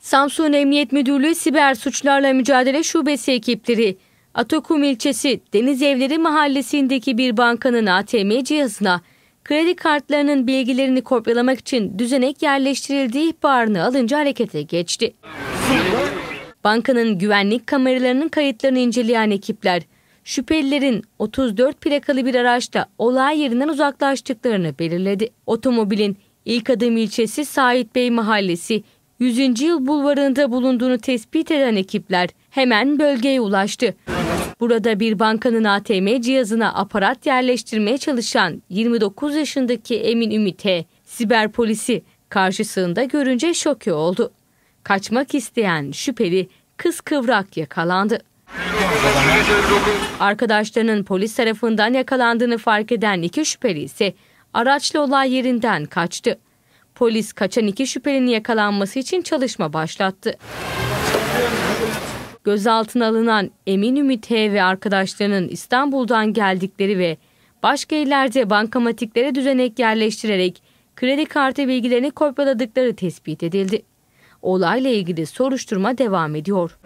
Samsun Emniyet Müdürlüğü Siber Suçlarla Mücadele Şubesi ekipleri Atakum ilçesi Deniz Evleri mahallesindeki bir bankanın ATM cihazına kredi kartlarının bilgilerini kopyalamak için düzenek yerleştirildiği ihbarını alınca harekete geçti. Bankanın güvenlik kameralarının kayıtlarını inceleyen ekipler şüphelilerin 34 plakalı bir araçta olay yerinden uzaklaştıklarını belirledi. Otomobilin ilk adım ilçesi Sait Bey Mahallesi 100. yıl bulvarında bulunduğunu tespit eden ekipler hemen bölgeye ulaştı. Burada bir bankanın ATM cihazına aparat yerleştirmeye çalışan 29 yaşındaki Emin Ümite, siber polisi karşısında görünce şoke oldu. Kaçmak isteyen şüpheli kız kıvrak yakalandı. Arkadaşlarının polis tarafından yakalandığını fark eden iki şüpheli ise araçla olay yerinden kaçtı. Polis kaçan iki şüphelinin yakalanması için çalışma başlattı. Gözaltına alınan Emin Ümit H. ve arkadaşlarının İstanbul'dan geldikleri ve başka illerde bankamatiklere düzenek yerleştirerek kredi kartı bilgilerini kopyaladıkları tespit edildi. Olayla ilgili soruşturma devam ediyor.